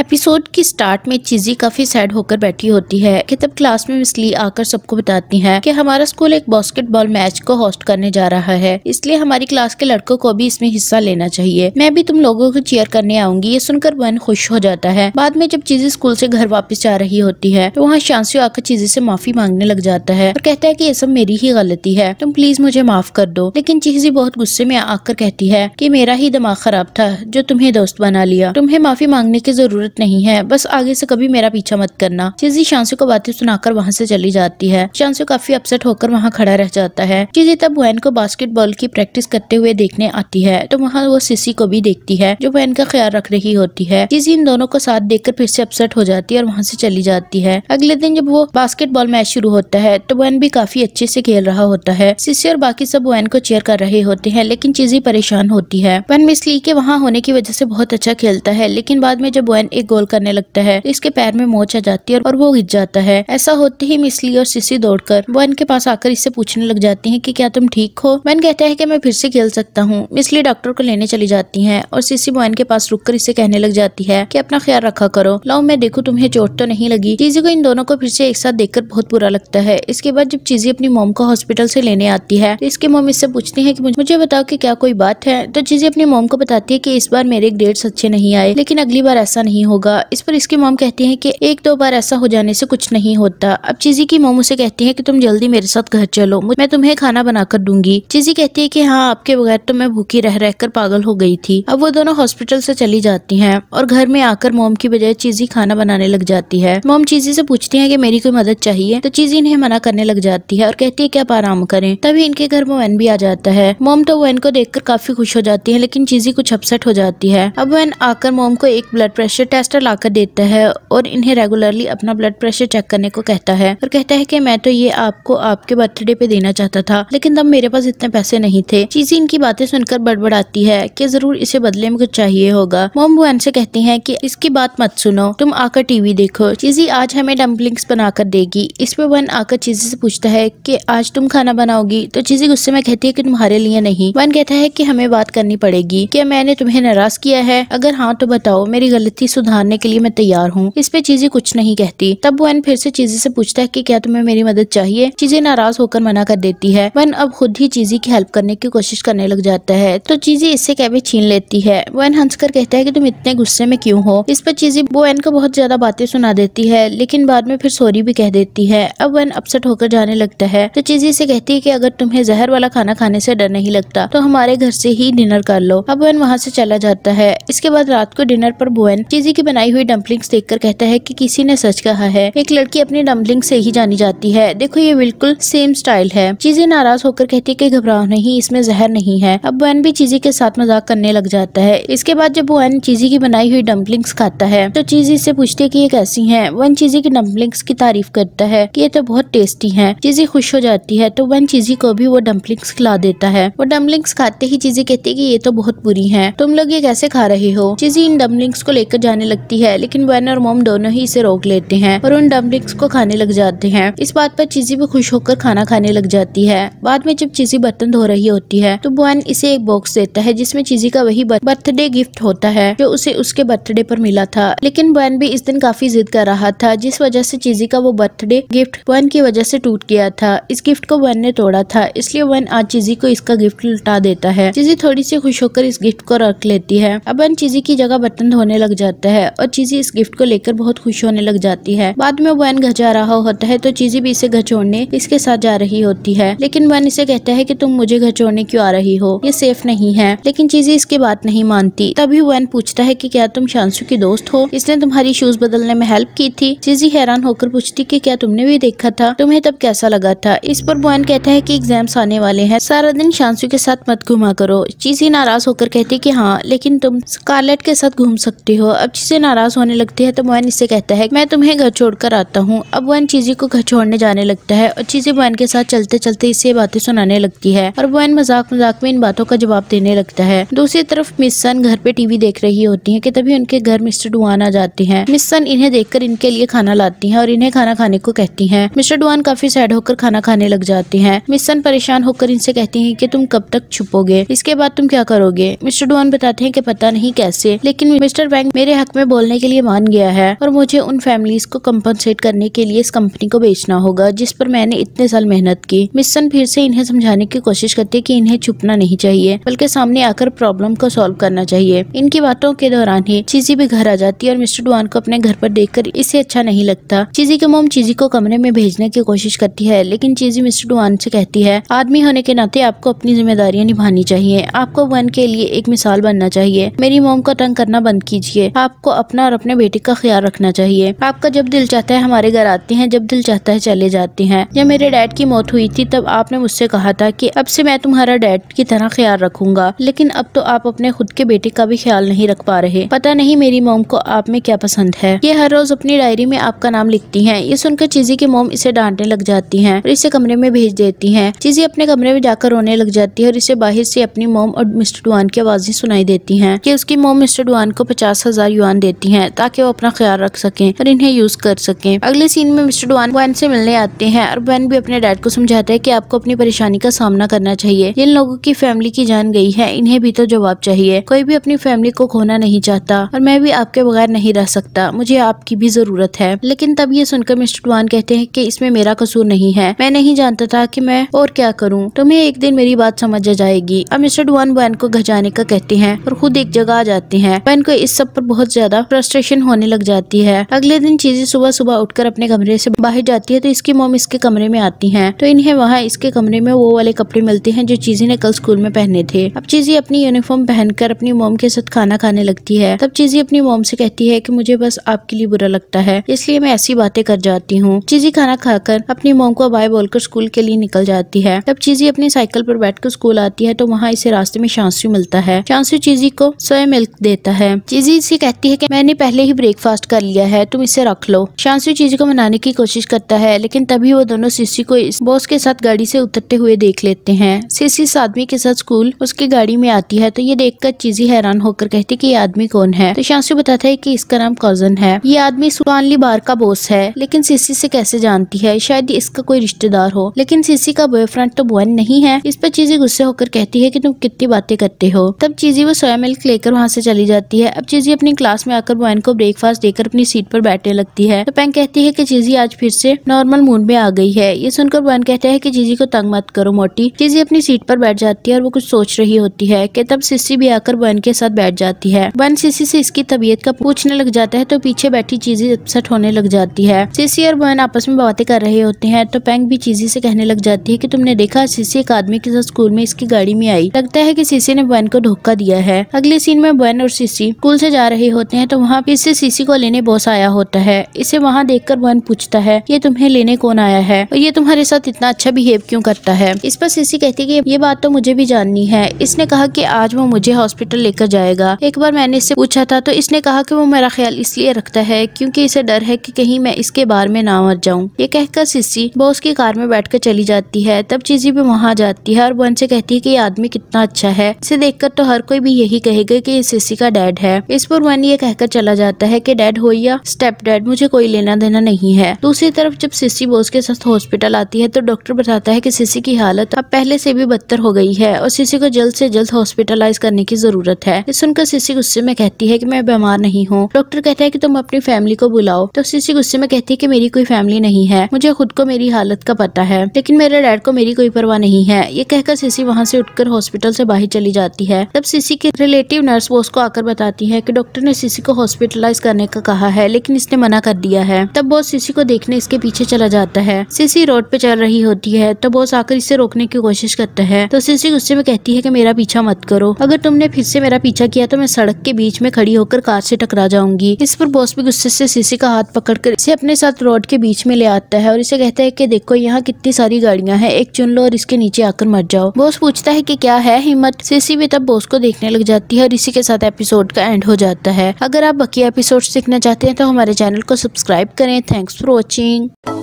episode की start में चीजी काफी सैड होकर बैठी होती है कि तब क्लास में मिसली आकर सबको बताती हैं कि हमारा स्कूल एक बास्केटबॉल मैच को होस्ट करने जा रहा है इसलिए हमारी क्लास के लड़कों को भी इसमें हिस्सा लेना चाहिए मैं भी तुम लोगों को चेयर करने आऊंगी ये सुनकर मन खुश हो जाता है बाद में जब चीजी स्कूल से घर वापिस जा रही होती है तो वहाँ शांसी आकर चीजी से माफी मांगने लग जाता है और कहता है की ये सब मेरी ही गलती है तुम प्लीज मुझे माफ कर दो लेकिन चीजी बहुत गुस्से में आकर कहती है की मेरा ही दिमाग खराब था जो तुम्हें दोस्त बना लिया तुम्हें माफी मांगने की जरूरत जरूरत नहीं है बस आगे से कभी मेरा पीछा मत करना चिजी शांसु को बातें सुनाकर वहाँ से चली जाती है शांसु काफी अपसेट होकर वहाँ खड़ा रह जाता है चिजी तब बहन को बास्केटबॉल की प्रैक्टिस करते हुए देखने आती है तो वहाँ वो सिसी को भी देखती है जो बहन का ख्याल रख रही होती है चिजी इन दोनों को साथ देख फिर से अपसेट हो जाती है और वहाँ से चली जाती है अगले दिन जब वो बास्केटबॉल मैच शुरू होता है तो बहन भी काफी अच्छे से खेल रहा होता है सिसी और बाकी सब बहन को चेयर कर रहे होते हैं लेकिन चीजी परेशान होती है बहन मिस ली के वहाँ होने की वजह से बहुत अच्छा खेलता है लेकिन बाद में जब वैन एक गोल करने लगता है इसके पैर में मोच आ जाती है और वो गिर जाता है ऐसा होते ही मिसली और सिसी दौड़कर वन के पास आकर इससे पूछने लग जाती है की क्या तुम ठीक हो वन कहता है की मैं फिर से खेल सकता हूँ मिसली डॉक्टर को लेने चली जाती है और सिसी बॉयन के पास रुक इससे कहने लग जाती है की अपना ख्याल रखा करो लाओ मैं देखू तुम्हें चोट तो नहीं लगी चीजी को इन दोनों को फिर से एक साथ देखकर बहुत बुरा लगता है इसके बाद जब चीजी अपनी मोम को हॉस्पिटल से लेने आती है तो इसकी मोम इससे पूछती है कि मुझे बताओ कि क्या कोई बात है तो चीजी अपनी मोम को बताती है कि इस बार मेरे ग्रेड्स अच्छे नहीं आए लेकिन अगली बार ऐसा नहीं होगा इस पर इसकी मोम कहती है कि एक दो बार ऐसा हो जाने से कुछ नहीं होता अब चीजी की मोम उसे कहती है कि तुम जल्दी मेरे साथ घर चलो मैं तुम्हें खाना बनाकर दूंगी चीजी कहती है कि हाँ आपके बगैर तो मैं भूखी रह रहकर पागल हो गई थी अब वो दोनों हॉस्पिटल से चली जाती हैं और घर में आकर मोम की बजाय चीजी खाना बनाने लग जाती है मोम चीजी से पूछती है कि मेरी कोई मदद चाहिए तो चीजी इन्हें मना करने लग जाती है और कहती है कि आप आराम करें तभी इनके घर मोहन भी आ जाता है मोम तो वैन को देख काफी खुश हो जाती है लेकिन चीजी कुछ अपसेट हो जाती है अब वैन आकर मोम को एक ब्लड प्रेशर टेस्टर लाकर देता है और इन्हें रेगुलरली अपना ब्लड प्रेशर चेक करने को कहता है और कहता है कि मैं तो ये आपको आपके बर्थडे पे देना चाहता था लेकिन तब मेरे पास इतने पैसे नहीं थे चीजी इनकी बातें सुनकर बड़बड़ाती है कि जरूर इसे बदले में कुछ चाहिए होगा मोम बुआन से कहती है की इसकी बात मत सुनो तुम आकर टीवी देखो चीजी आज हमें डम्पलिंग्स बनाकर देगी इस पे वन आकर चीजी से पूछता है की आज तुम खाना बनाओगी तो चीजी गुस्से में कहती है की तुम्हारे लिए नहीं वन कहता है की हमें बात करनी पड़ेगी क्या मैंने तुम्हें नाराज किया है अगर हाँ तो बताओ मेरी गलती सुधारने के लिए मैं तैयार हूँ इस पे चीजें कुछ नहीं कहती तब वन फिर से चीजें से पूछता है कि क्या तुम्हें मेरी मदद चाहिए चीजें नाराज होकर मना कर देती है वन अब खुद ही चीजी की हेल्प करने की कोशिश करने लग जाता है तो चीजी इससे कैबे छीन लेती है वन हंसकर कहता है की तुम इतने गुस्से में क्यूँ हो इस पर चीजी एन को बहुत ज्यादा बातें सुना देती है लेकिन बाद में फिर सॉरी भी कह देती है अब वन अपसेट होकर जाने लगता है तो चीजी इसे कहती है की अगर तुम्हें जहर वाला खाना खाने से डर नहीं लगता तो हमारे घर से ही डिनर कर लो अब वन वहाँ से चला जाता है इसके बाद रात को डिनर पर बोवन चीजी किसी की बनाई हुई देख देखकर कहता है कि किसी ने सच कहा है एक लड़की अपनी डम्पलिंग से ही जानी जाती है देखो ये बिल्कुल सेम स्टाइल है चीजें नाराज होकर कहती है की घबराओ नहीं इसमें जहर नहीं है अब बुआन भी चीजी के साथ मजाक करने लग जाता है इसके बाद जब बुआन चीजी की बनाई हुई डम्पलिंग्स खाता है तो चीजी से पूछती है की ये कैसी है वन चीजी की डम्पलिंग की तारीफ करता है की ये तो बहुत टेस्टी है चीजी खुश हो जाती है तो वन चीजी को भी वो डम्पलिंग्स खिला देता है वो डम्पलिंग्स खाते ही चीजें कहती है की ये तो बहुत बुरी है तुम लोग ये कैसे खा रहे हो चीजी इन डम्पलिंग्स को लेकर जाने खाने लगती है लेकिन बैन और मोम दोनों ही इसे रोक लेते हैं और उन डम्पलिंग्स को खाने लग जाते हैं इस बात पर चीजी भी खुश होकर खाना खाने लग जाती है बाद में जब चीजी बर्तन धो रही होती है तो बुआन इसे एक बॉक्स देता है जिसमे चीजी का वही बर्थडे गिफ्ट होता है जो उसे उसके बर्थडे पर मिला था लेकिन बुआन भी इस दिन काफी जिद कर रहा था जिस वजह से चीजी का वो बर्थडे गिफ्ट बुआन की वजह से टूट गया था इस गिफ्ट को बुआन ने तोड़ा था इसलिए बुआन आज चीजी को इसका गिफ्ट लुटा देता है चीजी थोड़ी सी खुश होकर इस गिफ्ट को रख लेती है अब वन चीजी की जगह बर्तन धोने लग जाता है होता है और चीजी इस गिफ्ट को लेकर बहुत खुश होने लग जाती है बाद में वैन घर जा रहा होता है तो चीजी भी इसे घर छोड़ने इसके साथ जा रही होती है लेकिन वैन इसे कहता है की तुम मुझे घर छोड़ने क्यों आ रही हो ये सेफ नहीं है लेकिन चीजी इसकी बात नहीं मानती तभी वैन पूछता है की क्या तुम शांसू की दोस्त हो इसने तुम्हारी शूज बदलने में हेल्प की थी चीजी हैरान होकर पूछती की क्या तुमने भी देखा था तुम्हें तब कैसा लगा था इस पर वैन कहता है की एग्जाम्स आने वाले है सारा दिन शांसु के साथ मत घुमा करो चीजी नाराज होकर कहती की हाँ लेकिन तुम स्कारलेट के साथ घूम सकती हो अब चीजी से नाराज होने लगती है तो मोहन इससे कहता है मैं तुम्हें घर छोड़कर आता हूँ अब मोहन चीजी को घर छोड़ने जाने लगता है और चीजी मोहन के साथ चलते चलते इसे बातें सुनाने लगती है और मोहन मजाक मजाक में इन बातों का जवाब देने लगता है दूसरी तरफ मिस सन घर पे टीवी देख रही होती है की तभी उनके घर मिस्टर डुआन आ जाते हैं मिस सन इन्हें देखकर इनके लिए खाना लाती है और इन्हें खाना खाने को कहती है मिस्टर डुआन काफी सैड होकर खाना खाने लग जाते हैं मिस सन परेशान होकर इनसे कहती है की तुम कब तक छुपोगे इसके बाद तुम क्या करोगे मिस्टर डुआन बताते हैं की पता नहीं कैसे लेकिन मिस्टर बैंक मेरे हक हक में बोलने के लिए मान गया है और मुझे उन फैमिलीज को कम्पनसेट करने के लिए इस कंपनी को बेचना होगा जिस पर मैंने इतने साल मेहनत की मिशन फिर से इन्हें समझाने की कोशिश करती है की इन्हें छुपना नहीं चाहिए बल्कि सामने आकर प्रॉब्लम को सॉल्व करना चाहिए इनकी बातों के दौरान ही चीजी भी घर आ जाती है और मिस्टर डुआन को अपने घर पर देख इसे अच्छा नहीं लगता चीजी के मोम चीजी को कमरे में भेजने की कोशिश करती है लेकिन चीजी मिस्टर डुआन से कहती है आदमी होने के नाते आपको अपनी जिम्मेदारियां निभानी चाहिए आपको वन के लिए एक मिसाल बनना चाहिए मेरी मोम को तंग करना बंद कीजिए आप आपको अपना और अपने बेटे का ख्याल रखना चाहिए आपका जब दिल चाहता है हमारे घर आती हैं जब दिल चाहता है चले जाती हैं जब मेरे डैड की मौत हुई थी तब आपने मुझसे कहा था कि अब से मैं तुम्हारा डैड की तरह ख्याल रखूंगा लेकिन अब तो आप अपने खुद के बेटे का भी ख्याल नहीं रख पा रहे पता नहीं मेरी मोम को आप में क्या पसंद है ये हर रोज अपनी डायरी में आपका नाम लिखती है ये सुनकर चीजी की मोम इसे डांटने लग जाती है और इसे कमरे में भेज देती है चीजी अपने कमरे में जाकर रोने लग जाती है और इसे बाहर से अपनी मोम और मिस्टर डुआन की आवाजें सुनाई देती है की उसकी मोम मिस्टर डुआन को पचास हजार डुआन देती हैं ताकि वो अपना ख्याल रख सकें और इन्हें यूज कर सकें अगले सीन में मिस्टर डुआन वैन से मिलने आते हैं और वैन भी अपने डैड को समझाता है की आपको अपनी परेशानी का सामना करना चाहिए जिन लोगों की फैमिली की जान गई है इन्हें भी तो जवाब चाहिए कोई भी अपनी फैमिली को खोना नहीं चाहता और मैं भी आपके बगैर नहीं रह सकता मुझे आपकी भी जरूरत है लेकिन तब ये सुनकर मिस्टर डुआन कहते हैं की इसमें मेरा कसूर नहीं है मैं नहीं जानता था की मैं और क्या करूँ तुम्हें एक दिन मेरी बात समझ जाएगी अब मिस्टर डुआन वैन को घर जाने का कहते हैं और खुद एक जगह आ जाते हैं वैन को इस सब पर बहुत बहुत ज्यादा फ्रस्ट्रेशन होने लग जाती है अगले दिन चीजें सुबह सुबह उठकर अपने कमरे से बाहर जाती है तो इसकी मोम इसके कमरे में आती है तो इन्हें वहाँ इसके कमरे में वो वाले कपड़े मिलते हैं जो चीजी ने कल स्कूल में पहने थे अब चीजी अपनी यूनिफॉर्म पहनकर अपनी मोम के साथ खाना खाने लगती है तब चीजी अपनी मोम से कहती है की मुझे बस आपके लिए बुरा लगता है इसलिए मैं ऐसी बातें कर जाती हूँ चीजी खाना खाकर अपनी मोम को बाय बोलकर स्कूल के लिए निकल जाती है तब चीजी अपनी साइकिल पर बैठकर स्कूल आती है तो वहाँ इसे रास्ते में शांसू मिलता है शांसू चीजी को सोया मिल्क देता है चीजी इसे कहती कहती है कि मैंने पहले ही ब्रेकफास्ट कर लिया है तुम इसे रख लो शांसु चीज को मनाने की कोशिश करता है लेकिन तभी वो दोनों सीसी को इस बॉस के साथ गाड़ी से उतरते हुए देख लेते हैं सीसी इस आदमी के साथ स्कूल उसकी गाड़ी में आती है तो ये देखकर चीजी हैरान होकर कहती की ये आदमी कौन है तो शांसु बताता है की इसका नाम कॉजन है ये आदमी सुनली बार का बॉस है लेकिन सीसी से कैसे जानती है शायद इसका कोई रिश्तेदार हो लेकिन सीसी का बॉयफ्रेंड तो बॉय नहीं है इस पर चीजी गुस्से होकर कहती है की कि तुम कितनी बातें करते हो तब चीजी वो सोया मिल्क लेकर वहाँ से चली जाती है अब चीजी अपनी क्लास क्लास में आकर बोयन को ब्रेकफास्ट देकर अपनी सीट पर बैठने लगती है तो पैंग कहती है की चीजी आज फिर से नॉर्मल मूड में आ गई है ये सुनकर बोयन कहता है की चीजी को तंग मत करो मोटी चीजी अपनी सीट पर बैठ जाती है और वो कुछ सोच रही होती है की तब सिस्सी भी आकर बोयन के साथ बैठ जाती है बोयन सिस्सी से इसकी तबीयत का पूछने लग जाता है तो पीछे बैठी चीजी अपसेट होने लग जाती है सिस्सी और बोयन आपस में बातें कर रहे होते हैं तो पैंग भी चीजी से कहने लग जाती है कि तुमने देखा सीसी एक आदमी के साथ स्कूल में इसकी गाड़ी में आई लगता है कि सीसी ने बन को धोखा दिया है अगले सीन में बन और सीसी स्कूल से जा रहे हो होते हैं तो वहाँ पे इससे सीसी को लेने बॉस आया होता है इसे वहाँ देख कर वन पूछता है ये तुम्हें लेने कौन आया है और ये तुम्हारे साथ इतना अच्छा बिहेव क्यों करता है इस पर सीसी कहती है ये बात तो मुझे भी जाननी है इसने कहा की आज वो मुझे हॉस्पिटल लेकर जाएगा एक बार मैंने इससे पूछा था तो इसने कहा की वो मेरा ख्याल इसलिए रखता है क्यूँकी इसे डर है की कहीं मैं इसके बार में ना मर जाऊँ ये कहकर सीसी बॉस की कार में बैठ चली जाती है तब चीजी भी वहाँ जाती है और वन से कहती है की ये आदमी कितना अच्छा है इसे देखकर तो हर कोई भी यही कहेगा की ये सीसी का डैड है इस पर वन ये कहकर चला जाता है कि डैड हो या स्टेप डैड मुझे कोई लेना देना नहीं है दूसरी तरफ जब सिसी बोस के साथ हॉस्पिटल आती है तो डॉक्टर बताता है कि सिसी की हालत अब पहले से भी बदतर हो गई है और सिसी को जल्द से जल्द हॉस्पिटलाइज करने की जरूरत है सुनकर सिसी गुस्से में कहती है की मैं बीमार नहीं हूँ डॉक्टर कहता है की तुम अपनी फैमिली को बुलाओ तो सिसी गुस्से में कहती है की मेरी कोई फैमिली नहीं है मुझे खुद को मेरी हालत का पता है लेकिन मेरे डैड को मेरी कोई परवाह नहीं है ये कहकर सिसी वहाँ से उठकर हॉस्पिटल से बाहर चली जाती है तब सिसी के रिलेटिव नर्स बोस को आकर बताती है की डॉक्टर ने सीसी को हॉस्पिटलाइज करने का कहा है लेकिन इसने मना कर दिया है तब बॉस सीसी को देखने इसके पीछे चला जाता है सीसी रोड पे चल रही होती है तो बॉस आकर इसे रोकने की कोशिश करता है तो सीसी गुस्से में कहती है की मेरा पीछा मत करो अगर तुमने फिर से मेरा पीछा किया तो मैं सड़क के बीच में खड़ी होकर कार से टकरा जाऊंगी इस पर बॉस भी गुस्से से सीसी का हाथ पकड़ कर इसे अपने साथ रोड के बीच में ले आता है और इसे कहता है की देखो यहाँ कितनी सारी गाड़ियाँ हैं एक चुन लो और इसके नीचे आकर मर जाओ बॉस पूछता है की क्या है हिम्मत सीसी भी तब बॉस को देखने लग जाती है और इसी के साथ एपिसोड का एंड हो जाता है है अगर आप बाकी एपिसोड सीखना चाहते हैं तो हमारे चैनल को सब्सक्राइब करें थैंक्स फॉर वॉचिंग